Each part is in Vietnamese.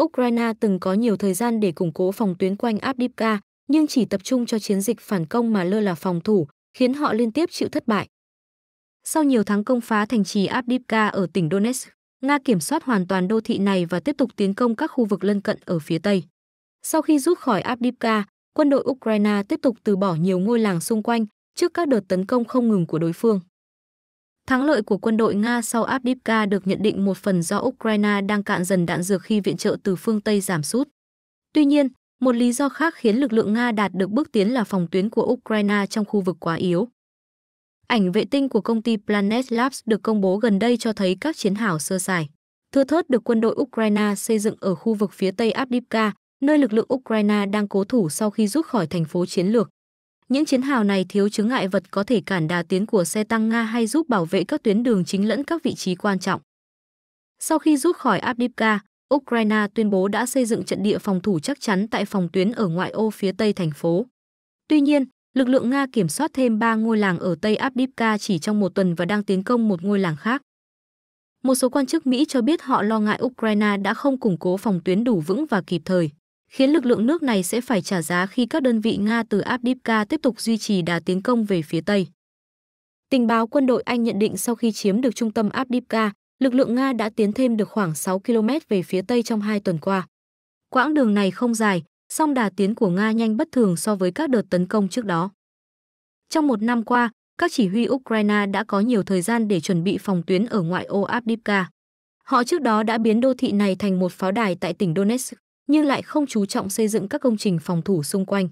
Ukraine từng có nhiều thời gian để củng cố phòng tuyến quanh Abdivka, nhưng chỉ tập trung cho chiến dịch phản công mà lơ là phòng thủ, khiến họ liên tiếp chịu thất bại. Sau nhiều tháng công phá thành trì Abdivka ở tỉnh Donetsk, Nga kiểm soát hoàn toàn đô thị này và tiếp tục tiến công các khu vực lân cận ở phía Tây. Sau khi rút khỏi Abdivka, quân đội Ukraine tiếp tục từ bỏ nhiều ngôi làng xung quanh trước các đợt tấn công không ngừng của đối phương. Thắng lợi của quân đội Nga sau Avdiivka được nhận định một phần do Ukraine đang cạn dần đạn dược khi viện trợ từ phương Tây giảm sút. Tuy nhiên, một lý do khác khiến lực lượng Nga đạt được bước tiến là phòng tuyến của Ukraine trong khu vực quá yếu. Ảnh vệ tinh của công ty Planet Labs được công bố gần đây cho thấy các chiến hào sơ sài, thưa thớt được quân đội Ukraine xây dựng ở khu vực phía tây Avdiivka, nơi lực lượng Ukraine đang cố thủ sau khi rút khỏi thành phố chiến lược. Những chiến hào này thiếu chứng ngại vật có thể cản đà tiến của xe tăng Nga hay giúp bảo vệ các tuyến đường chính lẫn các vị trí quan trọng. Sau khi rút khỏi Abdivka, Ukraine tuyên bố đã xây dựng trận địa phòng thủ chắc chắn tại phòng tuyến ở ngoại ô phía tây thành phố. Tuy nhiên, lực lượng Nga kiểm soát thêm 3 ngôi làng ở Tây Abdivka chỉ trong một tuần và đang tiến công một ngôi làng khác. Một số quan chức Mỹ cho biết họ lo ngại Ukraine đã không củng cố phòng tuyến đủ vững và kịp thời khiến lực lượng nước này sẽ phải trả giá khi các đơn vị Nga từ Abdivka tiếp tục duy trì đà tiến công về phía Tây. Tình báo quân đội Anh nhận định sau khi chiếm được trung tâm Abdivka, lực lượng Nga đã tiến thêm được khoảng 6 km về phía Tây trong hai tuần qua. Quãng đường này không dài, song đà tiến của Nga nhanh bất thường so với các đợt tấn công trước đó. Trong một năm qua, các chỉ huy Ukraine đã có nhiều thời gian để chuẩn bị phòng tuyến ở ngoại ô Abdivka. Họ trước đó đã biến đô thị này thành một pháo đài tại tỉnh Donetsk nhưng lại không chú trọng xây dựng các công trình phòng thủ xung quanh.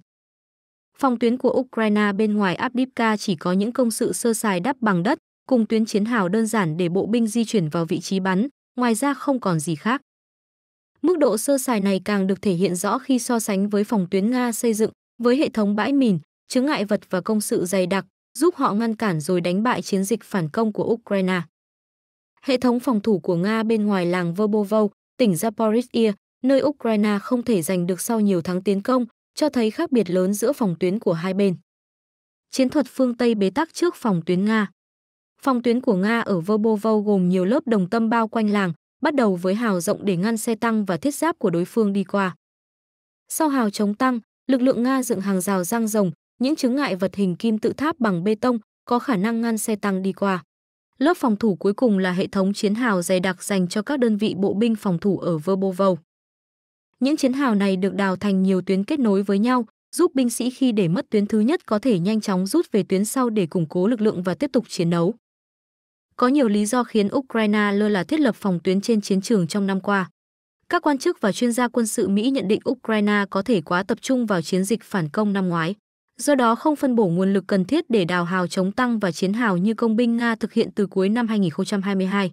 Phòng tuyến của Ukraine bên ngoài Abdivka chỉ có những công sự sơ sài đắp bằng đất, cùng tuyến chiến hào đơn giản để bộ binh di chuyển vào vị trí bắn, ngoài ra không còn gì khác. Mức độ sơ sài này càng được thể hiện rõ khi so sánh với phòng tuyến Nga xây dựng với hệ thống bãi mìn, chứng ngại vật và công sự dày đặc, giúp họ ngăn cản rồi đánh bại chiến dịch phản công của Ukraine. Hệ thống phòng thủ của Nga bên ngoài làng Verbovo, tỉnh Zaporizhia, nơi Ukraine không thể giành được sau nhiều tháng tiến công, cho thấy khác biệt lớn giữa phòng tuyến của hai bên. Chiến thuật phương Tây bế tắc trước phòng tuyến Nga Phòng tuyến của Nga ở Vobovo gồm nhiều lớp đồng tâm bao quanh làng, bắt đầu với hào rộng để ngăn xe tăng và thiết giáp của đối phương đi qua. Sau hào chống tăng, lực lượng Nga dựng hàng rào răng rồng, những chứng ngại vật hình kim tự tháp bằng bê tông có khả năng ngăn xe tăng đi qua. Lớp phòng thủ cuối cùng là hệ thống chiến hào dày đặc dành cho các đơn vị bộ binh phòng thủ ở Verbovo. Những chiến hào này được đào thành nhiều tuyến kết nối với nhau, giúp binh sĩ khi để mất tuyến thứ nhất có thể nhanh chóng rút về tuyến sau để củng cố lực lượng và tiếp tục chiến đấu. Có nhiều lý do khiến Ukraine lơ là thiết lập phòng tuyến trên chiến trường trong năm qua. Các quan chức và chuyên gia quân sự Mỹ nhận định Ukraine có thể quá tập trung vào chiến dịch phản công năm ngoái, do đó không phân bổ nguồn lực cần thiết để đào hào chống tăng và chiến hào như công binh Nga thực hiện từ cuối năm 2022.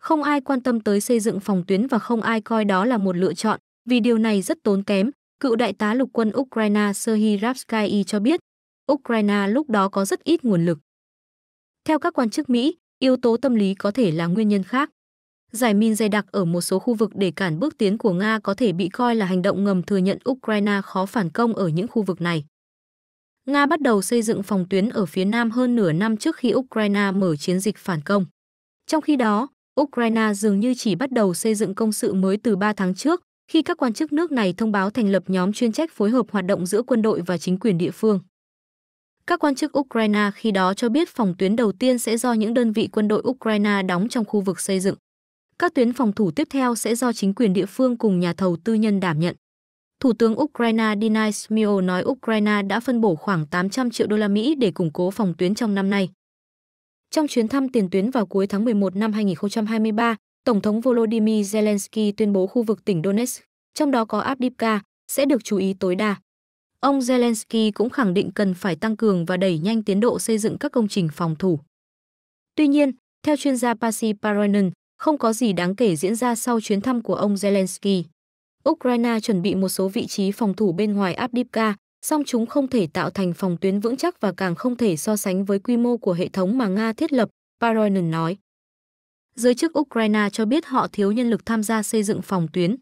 Không ai quan tâm tới xây dựng phòng tuyến và không ai coi đó là một lựa chọn, vì điều này rất tốn kém, cựu đại tá lục quân Ukraine Serhiy Rapsky cho biết. Ukraine lúc đó có rất ít nguồn lực. Theo các quan chức Mỹ, yếu tố tâm lý có thể là nguyên nhân khác. Giải min dày đặc ở một số khu vực để cản bước tiến của Nga có thể bị coi là hành động ngầm thừa nhận Ukraine khó phản công ở những khu vực này. Nga bắt đầu xây dựng phòng tuyến ở phía nam hơn nửa năm trước khi Ukraine mở chiến dịch phản công. Trong khi đó, Ukraine dường như chỉ bắt đầu xây dựng công sự mới từ 3 tháng trước, khi các quan chức nước này thông báo thành lập nhóm chuyên trách phối hợp hoạt động giữa quân đội và chính quyền địa phương. Các quan chức Ukraine khi đó cho biết phòng tuyến đầu tiên sẽ do những đơn vị quân đội Ukraine đóng trong khu vực xây dựng. Các tuyến phòng thủ tiếp theo sẽ do chính quyền địa phương cùng nhà thầu tư nhân đảm nhận. Thủ tướng Ukraine Dynai Smil nói Ukraine đã phân bổ khoảng 800 triệu đô la Mỹ để củng cố phòng tuyến trong năm nay. Trong chuyến thăm tiền tuyến vào cuối tháng 11 năm 2023, Tổng thống Volodymyr Zelensky tuyên bố khu vực tỉnh Donetsk, trong đó có Avdiivka, sẽ được chú ý tối đa. Ông Zelensky cũng khẳng định cần phải tăng cường và đẩy nhanh tiến độ xây dựng các công trình phòng thủ. Tuy nhiên, theo chuyên gia Pasi Paronen, không có gì đáng kể diễn ra sau chuyến thăm của ông Zelensky. Ukraine chuẩn bị một số vị trí phòng thủ bên ngoài Avdiivka, song chúng không thể tạo thành phòng tuyến vững chắc và càng không thể so sánh với quy mô của hệ thống mà Nga thiết lập, Paroinen nói. Giới chức Ukraine cho biết họ thiếu nhân lực tham gia xây dựng phòng tuyến.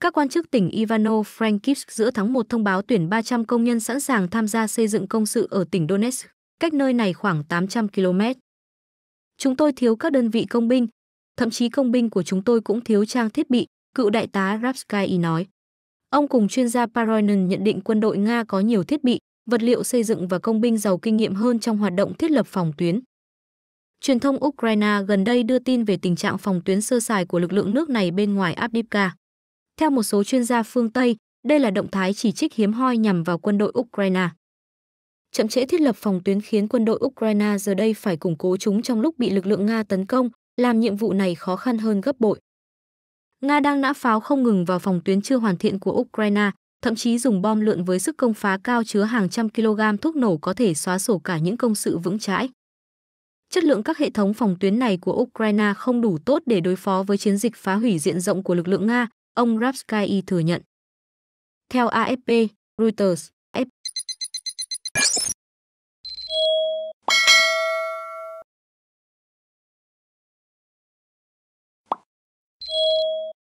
Các quan chức tỉnh Ivano-Frankivsk giữa tháng 1 thông báo tuyển 300 công nhân sẵn sàng tham gia xây dựng công sự ở tỉnh Donetsk, cách nơi này khoảng 800 km. Chúng tôi thiếu các đơn vị công binh, thậm chí công binh của chúng tôi cũng thiếu trang thiết bị, cựu đại tá Rapsky nói. Ông cùng chuyên gia Paroinen nhận định quân đội Nga có nhiều thiết bị, vật liệu xây dựng và công binh giàu kinh nghiệm hơn trong hoạt động thiết lập phòng tuyến. Truyền thông Ukraine gần đây đưa tin về tình trạng phòng tuyến sơ sài của lực lượng nước này bên ngoài Abdivka. Theo một số chuyên gia phương Tây, đây là động thái chỉ trích hiếm hoi nhằm vào quân đội Ukraine. Chậm trễ thiết lập phòng tuyến khiến quân đội Ukraine giờ đây phải củng cố chúng trong lúc bị lực lượng Nga tấn công, làm nhiệm vụ này khó khăn hơn gấp bội. Nga đang nã pháo không ngừng vào phòng tuyến chưa hoàn thiện của Ukraine, thậm chí dùng bom lượn với sức công phá cao chứa hàng trăm kg thuốc nổ có thể xóa sổ cả những công sự vững chãi. Chất lượng các hệ thống phòng tuyến này của Ukraine không đủ tốt để đối phó với chiến dịch phá hủy diện rộng của lực lượng Nga, ông Rapsky thừa nhận. Theo AFP, Reuters,